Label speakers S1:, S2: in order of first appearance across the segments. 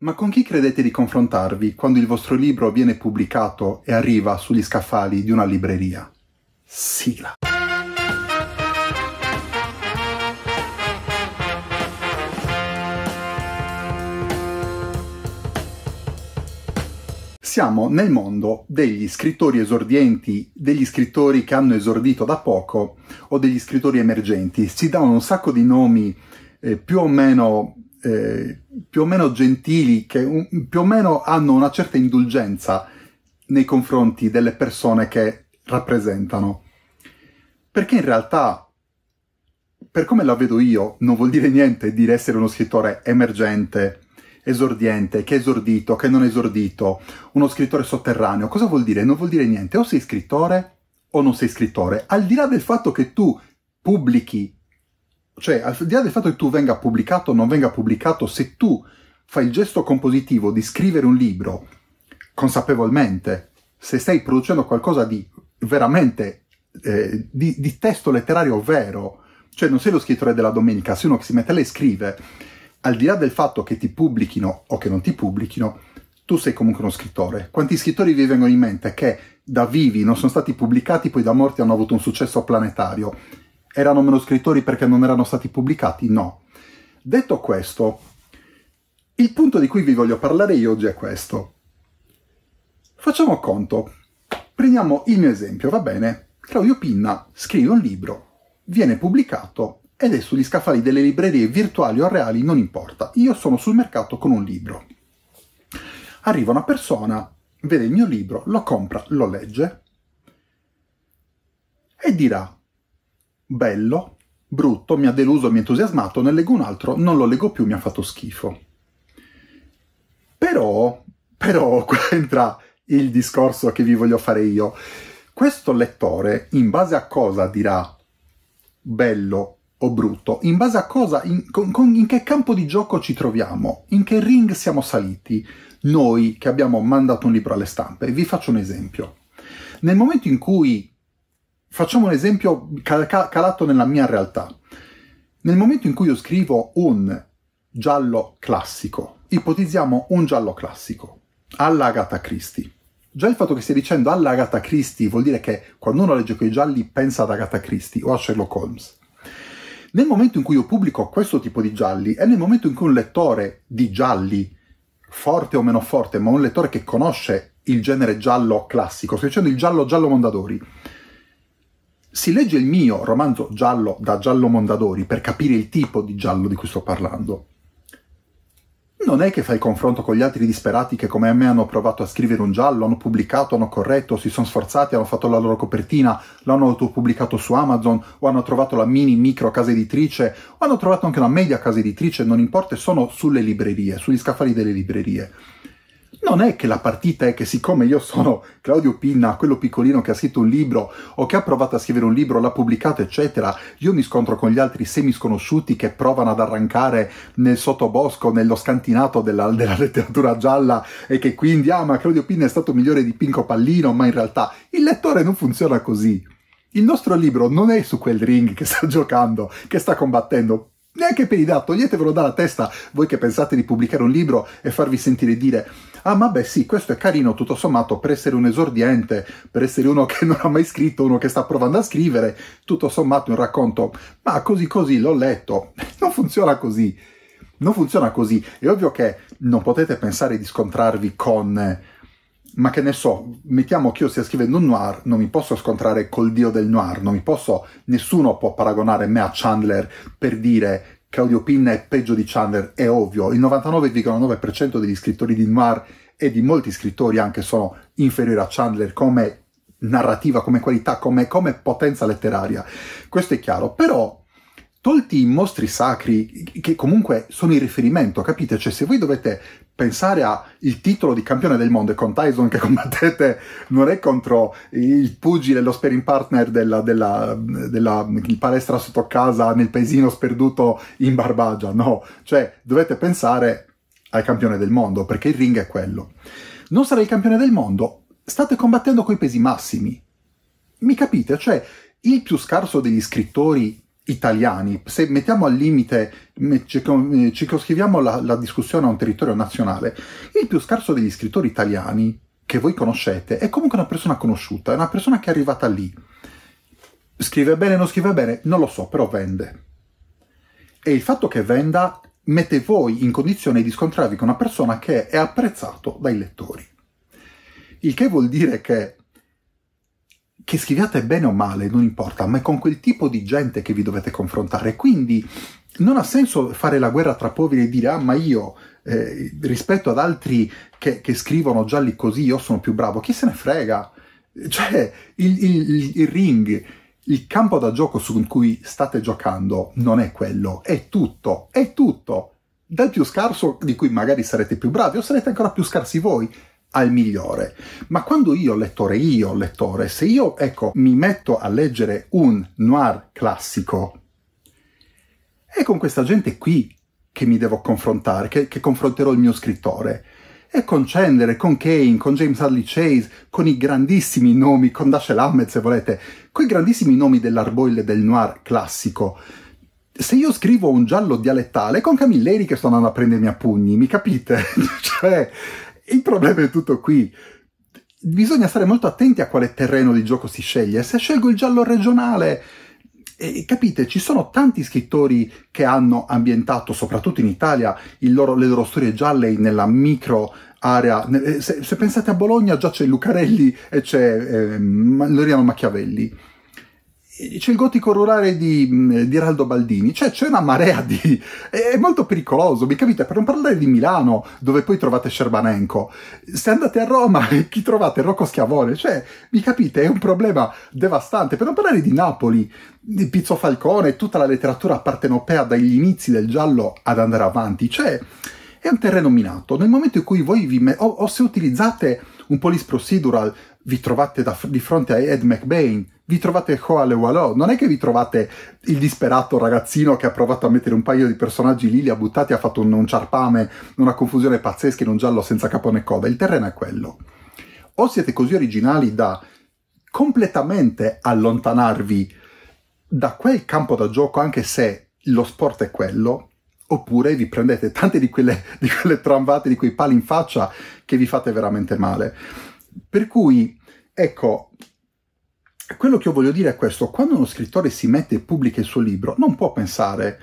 S1: Ma con chi credete di confrontarvi quando il vostro libro viene pubblicato e arriva sugli scaffali di una libreria? Sigla. Siamo nel mondo degli scrittori esordienti, degli scrittori che hanno esordito da poco o degli scrittori emergenti. Si danno un sacco di nomi eh, più o meno eh, più o meno gentili, che un, più o meno hanno una certa indulgenza nei confronti delle persone che rappresentano. Perché in realtà, per come la vedo io, non vuol dire niente dire essere uno scrittore emergente, esordiente, che è esordito, che non è esordito, uno scrittore sotterraneo. Cosa vuol dire? Non vuol dire niente. O sei scrittore o non sei scrittore. Al di là del fatto che tu pubblichi cioè, al di là del fatto che tu venga pubblicato o non venga pubblicato, se tu fai il gesto compositivo di scrivere un libro consapevolmente, se stai producendo qualcosa di veramente eh, di, di, testo letterario vero, cioè non sei lo scrittore della domenica, sei uno che si mette lì e scrive, al di là del fatto che ti pubblichino o che non ti pubblichino, tu sei comunque uno scrittore. Quanti scrittori vi vengono in mente che da vivi non sono stati pubblicati, poi da morti hanno avuto un successo planetario? Erano meno scrittori perché non erano stati pubblicati? No. Detto questo, il punto di cui vi voglio parlare io oggi è questo. Facciamo conto. Prendiamo il mio esempio, va bene? Claudio Pinna scrive un libro, viene pubblicato ed è sugli scaffali delle librerie virtuali o reali, non importa. Io sono sul mercato con un libro. Arriva una persona, vede il mio libro, lo compra, lo legge e dirà bello, brutto, mi ha deluso, mi ha entusiasmato, ne leggo un altro, non lo leggo più, mi ha fatto schifo. Però, però, qua entra il discorso che vi voglio fare io. Questo lettore, in base a cosa dirà bello o brutto, in base a cosa, in, con, con, in che campo di gioco ci troviamo, in che ring siamo saliti, noi che abbiamo mandato un libro alle stampe. Vi faccio un esempio. Nel momento in cui Facciamo un esempio calato nella mia realtà. Nel momento in cui io scrivo un giallo classico, ipotizziamo un giallo classico, alla Agatha Christie. Già il fatto che stia dicendo alla Agatha Christie vuol dire che quando uno legge quei gialli pensa ad Agatha Christie o a Sherlock Holmes. Nel momento in cui io pubblico questo tipo di gialli e nel momento in cui un lettore di gialli, forte o meno forte, ma un lettore che conosce il genere giallo classico, sto dicendo il giallo giallo Mondadori, si legge il mio romanzo giallo da Giallo Mondadori per capire il tipo di giallo di cui sto parlando, non è che fai confronto con gli altri disperati che come me hanno provato a scrivere un giallo, hanno pubblicato, hanno corretto, si sono sforzati, hanno fatto la loro copertina, l'hanno autopubblicato su Amazon o hanno trovato la mini micro casa editrice o hanno trovato anche una media casa editrice, non importa, sono sulle librerie, sugli scaffali delle librerie. Non è che la partita è che siccome io sono Claudio Pinna, quello piccolino che ha scritto un libro o che ha provato a scrivere un libro, l'ha pubblicato, eccetera, io mi scontro con gli altri semisconosciuti che provano ad arrancare nel sottobosco, nello scantinato della, della letteratura gialla e che quindi, ah ma Claudio Pinna è stato migliore di Pinco Pallino, ma in realtà il lettore non funziona così. Il nostro libro non è su quel ring che sta giocando, che sta combattendo, neanche per i dati, toglietevelo dalla testa voi che pensate di pubblicare un libro e farvi sentire dire ah ma beh sì, questo è carino tutto sommato per essere un esordiente, per essere uno che non ha mai scritto, uno che sta provando a scrivere, tutto sommato un racconto, ma così così l'ho letto, non funziona così, non funziona così, è ovvio che non potete pensare di scontrarvi con... Ma che ne so, mettiamo che io stia scrivendo un noir, non mi posso scontrare col dio del noir, non mi posso, nessuno può paragonare me a Chandler per dire Claudio Pin è peggio di Chandler, è ovvio. Il 99,9% degli scrittori di noir e di molti scrittori anche sono inferiori a Chandler come narrativa, come qualità, come, come potenza letteraria. Questo è chiaro, però tolti i mostri sacri, che comunque sono il riferimento, capite? Cioè, se voi dovete pensare al titolo di campione del mondo e con Tyson che combattete non è contro il pugile, lo sparing partner della, della, della palestra sotto casa nel paesino sperduto in Barbagia, no. Cioè, dovete pensare al campione del mondo, perché il ring è quello. Non sarai il campione del mondo, state combattendo coi pesi massimi. Mi capite? Cioè, il più scarso degli scrittori italiani, se mettiamo al limite, circoscriviamo eh, la, la discussione a un territorio nazionale, il più scarso degli scrittori italiani che voi conoscete è comunque una persona conosciuta, è una persona che è arrivata lì. Scrive bene non scrive bene, non lo so, però vende. E il fatto che venda mette voi in condizione di scontrarvi con una persona che è apprezzato dai lettori. Il che vuol dire che che scriviate bene o male, non importa, ma è con quel tipo di gente che vi dovete confrontare. Quindi non ha senso fare la guerra tra poveri e dire ah ma io eh, rispetto ad altri che, che, scrivono gialli così io sono più bravo, chi se ne frega? Cioè il, il, il ring, il campo da gioco su cui state giocando non è quello, è tutto, è tutto. Dal più scarso di cui magari sarete più bravi o sarete ancora più scarsi voi, al migliore. Ma quando io lettore, io lettore, se io ecco, mi metto a leggere un noir classico, è con questa gente qui che mi devo confrontare, che, che confronterò il mio scrittore. E con Chandler, con Kane, con James Hadley Chase, con i grandissimi nomi, con Dashiell Hammett se volete, con i grandissimi nomi dell'arboile del noir classico. Se io scrivo un giallo dialettale, con Camilleri che sto andando a prendermi a pugni, mi capite? cioè, il problema è tutto qui. Bisogna stare molto attenti a quale terreno di gioco si sceglie. Se scelgo il giallo regionale, e capite, ci sono tanti scrittori che hanno ambientato, soprattutto in Italia, loro, le loro storie gialle nella micro area. Eh, se, se pensate a Bologna, già c'è Lucarelli e c'è eh, Loriano Machiavelli c'è il gotico rurale di, mm, di Raldo Baldini, cioè c'è una marea di... è molto pericoloso, mi capite? Per non parlare di Milano, dove poi trovate Scerbanenko. Se andate a Roma, chi trovate? Rocco Schiavone, cioè, mi capite? È un problema devastante. Per non parlare di Napoli, di Pizzo Falcone, tutta la letteratura partenopea dagli inizi del giallo ad andare avanti, cioè... È un terreno minato. Nel momento in cui voi vi... Me- o, o, se utilizzate un police procedural, vi trovate da, di fronte a Ed McBain, vi trovate Hoale Walò, non è che vi trovate il disperato ragazzino che ha provato a mettere un paio di personaggi lì, li ha buttati, ha fatto un, un ciarpame, una confusione pazzesca in un giallo senza capo né coda, il terreno è quello. O siete così originali da completamente allontanarvi da quel campo da gioco, anche se lo sport è quello, oppure vi prendete tante di quelle, di quelle trambate, di quei pali in faccia che vi fate veramente male. Per cui, ecco, quello che io voglio dire è questo, quando uno scrittore si mette e pubblica il suo libro, non può pensare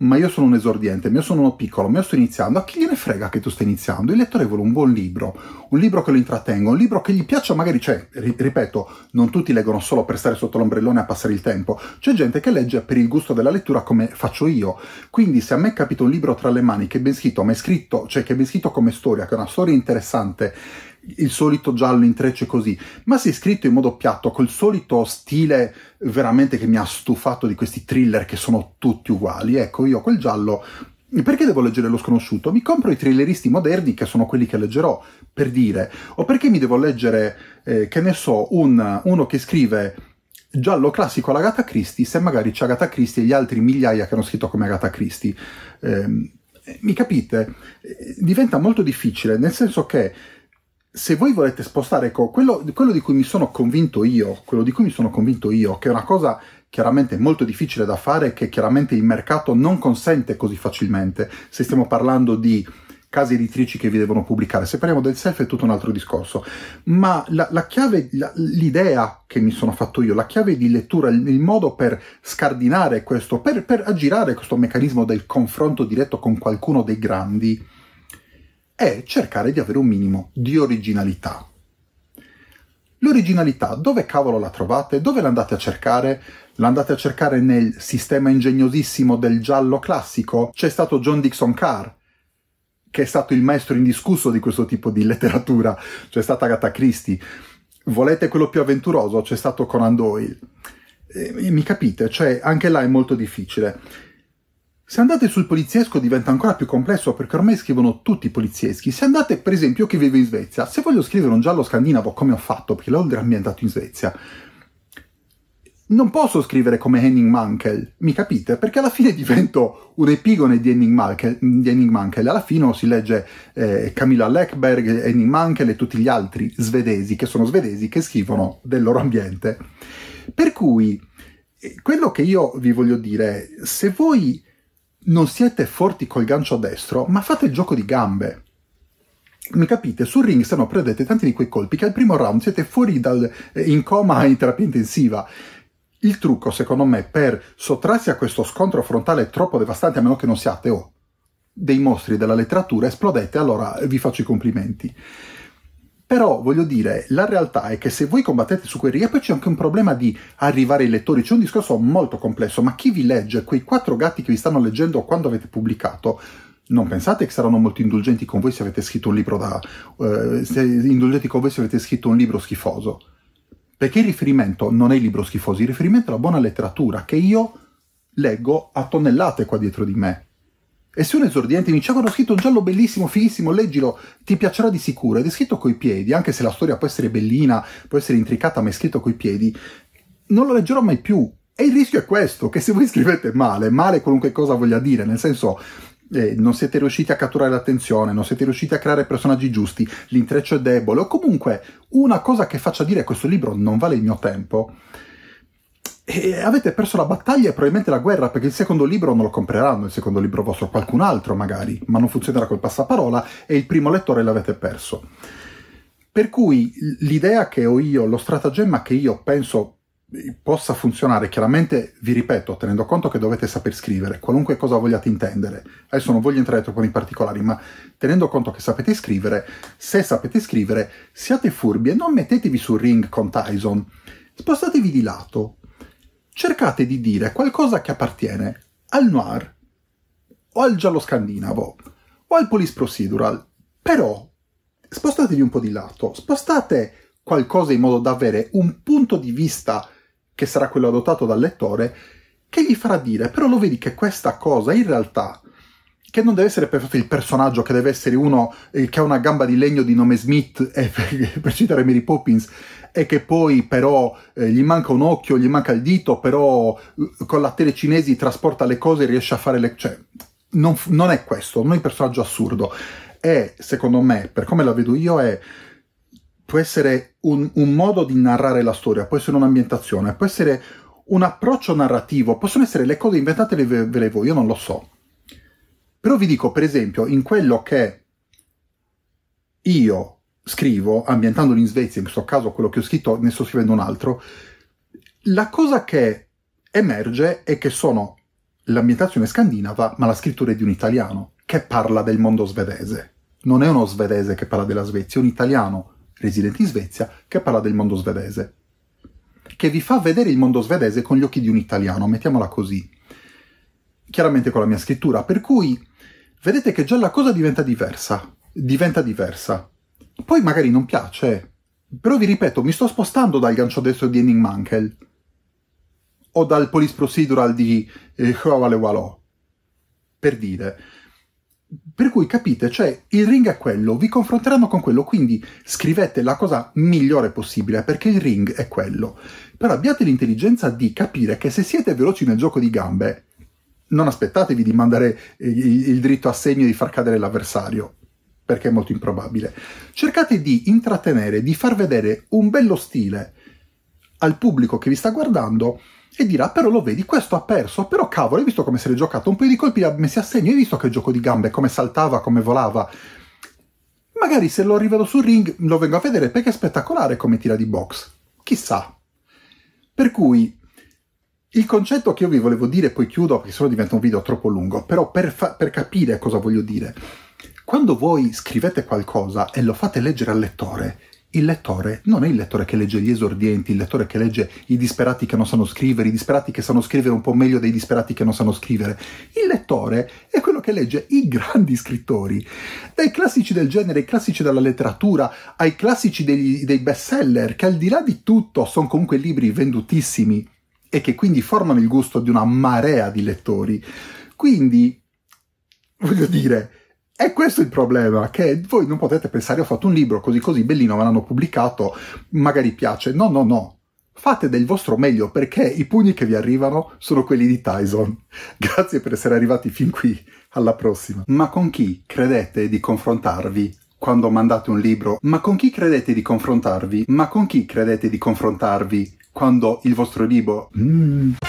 S1: ma io sono un esordiente, ma io sono uno piccolo, ma io sto iniziando, a chi gliene frega che tu stai iniziando? Il lettore vuole un buon libro, un libro che lo intrattenga, un libro che gli piaccia magari, cioè, ripeto, non tutti leggono solo per stare sotto l'ombrellone a passare il tempo, c'è gente che legge per il gusto della lettura come faccio io, quindi se a me è capito un libro tra le mani che è ben scritto, ma è scritto, cioè che è ben scritto come storia, che è una storia interessante, il solito giallo in trecce così, ma si è scritto in modo piatto, col solito stile veramente che mi ha stufato di questi thriller che sono tutti uguali. Ecco, io quel giallo perché devo leggere Lo Sconosciuto? Mi compro i thrilleristi moderni, che sono quelli che leggerò, per dire. O perché mi devo leggere, eh, che ne so, un, uno che scrive giallo classico alla Agatha Christie, se magari c'è Agatha Christie e gli altri migliaia che hanno scritto come Agatha Christie. Eh, mi capite? Eh, diventa molto difficile, nel senso che se voi volete spostare, ecco, quello, quello, di cui mi sono convinto io, quello di cui mi sono convinto io, che è una cosa chiaramente molto difficile da fare, che chiaramente il mercato non consente così facilmente, se stiamo parlando di case editrici che vi devono pubblicare, se parliamo del self è tutto un altro discorso, ma la, la chiave, la, l'idea che mi sono fatto io, la chiave di lettura, il, il modo per scardinare questo, per, per aggirare questo meccanismo del confronto diretto con qualcuno dei grandi, è cercare di avere un minimo di originalità. L'originalità, dove cavolo la trovate? Dove l'andate a cercare? L'andate a cercare nel sistema ingegnosissimo del giallo classico? C'è stato John Dixon Carr, che è stato il maestro indiscusso di questo tipo di letteratura. C'è stata Agatha Christie. Volete quello più avventuroso? C'è stato Conan Doyle. E, eh, mi capite? Cioè, anche là è molto difficile. Se andate sul poliziesco diventa ancora più complesso perché ormai scrivono tutti i polizieschi. Se andate, per esempio, io che vivo in Svezia, se voglio scrivere un giallo scandinavo come ho fatto, perché Lolder è ambientato in Svezia, non posso scrivere come Henning Mankell, mi capite? Perché alla fine divento un epigone di Henning Mankell, di Henning Mankell. alla fine si legge eh, Camilla Leckberg, Henning Mankell e tutti gli altri svedesi, che sono svedesi, che scrivono del loro ambiente. Per cui, eh, quello che io vi voglio dire, se voi non siete forti col gancio destro, ma fate il gioco di gambe. Mi capite? Sul ring se no prendete tanti di quei colpi che al primo round siete fuori dal, eh, in coma in terapia intensiva. Il trucco, secondo me, per sottrarsi a questo scontro frontale troppo devastante, a meno che non siate o oh, dei mostri della letteratura, esplodete, allora eh, vi faccio i complimenti. Però voglio dire, la realtà è che se voi combattete su quei righe, poi c'è anche un problema di arrivare ai lettori, c'è un discorso molto complesso, ma chi vi legge, quei quattro gatti che vi stanno leggendo quando avete pubblicato, non pensate che saranno molto indulgenti con voi se avete scritto un libro da... Eh, indulgenti con voi se avete scritto un libro schifoso. Perché il riferimento non è il libro schifoso, il riferimento è la buona letteratura che io leggo a tonnellate qua dietro di me e se un esordiente mi diceva ah, scritto un giallo bellissimo, fighissimo, leggilo, ti piacerà di sicuro ed è scritto coi piedi, anche se la storia può essere bellina, può essere intricata, ma è scritto coi piedi, non lo leggerò mai più. E il rischio è questo, che se voi scrivete male, male qualunque cosa voglia dire, nel senso eh, non siete riusciti a catturare l'attenzione, non siete riusciti a creare personaggi giusti, l'intreccio è debole, o comunque una cosa che faccia dire questo libro non vale il mio tempo, e avete perso la battaglia e probabilmente la guerra, perché il secondo libro non lo compreranno, il secondo libro vostro qualcun altro magari, ma non funzionerà col passaparola e il primo lettore l'avete perso. Per cui l'idea che ho io, lo stratagemma che io penso eh, possa funzionare, chiaramente vi ripeto, tenendo conto che dovete saper scrivere, qualunque cosa vogliate intendere, adesso non voglio entrare troppo nei particolari, ma tenendo conto che sapete scrivere, se sapete scrivere, siate furbi e non mettetevi sul ring con Tyson, spostatevi di lato, cercate di dire qualcosa che appartiene al noir, o al giallo scandinavo, o al police procedural, però spostatevi un po' di lato, spostate qualcosa in modo da avere un punto di vista che sarà quello adottato dal lettore che gli farà dire però lo vedi che questa cosa in realtà che non deve essere il personaggio, che deve essere uno eh, che ha una gamba di legno di nome Smith, eh, per citare Mary Poppins, e che poi però eh, gli manca un occhio, gli manca il dito, però eh, con la tele cinesi trasporta le cose e riesce a fare le... Cioè, non, non è questo, non è un personaggio assurdo. È, secondo me, per come la vedo io, è può essere un, un, modo di narrare la storia, può essere un'ambientazione, può essere un approccio narrativo, possono essere le cose inventate ve, le voi, io non lo so. Però vi dico, per esempio, in quello che io scrivo, ambientandolo in Svezia, in questo caso quello che ho scritto, ne sto scrivendo un altro, la cosa che emerge è che sono l'ambientazione scandinava, ma la scrittura è di un italiano che parla del mondo svedese. Non è uno svedese che parla della Svezia, è un italiano residente in Svezia che parla del mondo svedese. Che vi fa vedere il mondo svedese con gli occhi di un italiano, mettiamola così. Chiaramente con la mia scrittura, per cui vedete che già la cosa diventa diversa, diventa diversa. Poi magari non piace, però vi ripeto, mi sto spostando dal gancio destro di Henning Mankell. o dal police procedural di Hrovale eh, Walò, per dire. Per cui capite, cioè il ring è quello, vi confronteranno con quello, quindi scrivete la cosa migliore possibile perché il ring è quello. Però abbiate l'intelligenza di capire che se siete veloci nel gioco di gambe, non aspettatevi di mandare eh, il dritto a segno e di far cadere l'avversario, perché è molto improbabile. Cercate di intrattenere, di far vedere un bello stile al pubblico che vi sta guardando e dirà però lo vedi, questo ha perso, però cavolo, hai visto come se l'è giocato, un paio di colpi li ha messi a segno, hai visto che gioco di gambe, come saltava, come volava. Magari se lo rivedo sul ring lo vengo a vedere perché è spettacolare come tira di box. Chissà. Per cui il concetto che io vi volevo dire, poi chiudo perché sennò diventa un video troppo lungo, però per, fa- per capire cosa voglio dire, quando voi scrivete qualcosa e lo fate leggere al lettore, il lettore non è il lettore che legge gli esordienti, il lettore che legge i disperati che non sanno scrivere, i disperati che sanno scrivere un po' meglio dei disperati che non sanno scrivere. Il lettore è quello che legge i grandi scrittori, dai classici del genere, ai classici della letteratura, ai classici degli, dei bestseller, che al di là di tutto sono comunque libri vendutissimi e che quindi formano il gusto di una marea di lettori. Quindi, voglio dire, è questo il problema, che voi non potete pensare ho fatto un libro così così bellino, me l'hanno pubblicato, magari piace. No, no, no. Fate del vostro meglio perché i pugni che vi arrivano sono quelli di Tyson. Grazie per essere arrivati fin qui, alla prossima. Ma con chi credete di confrontarvi quando mandate un libro? Ma con chi credete di confrontarvi? Ma con chi credete di confrontarvi quando il vostro libro... Mm.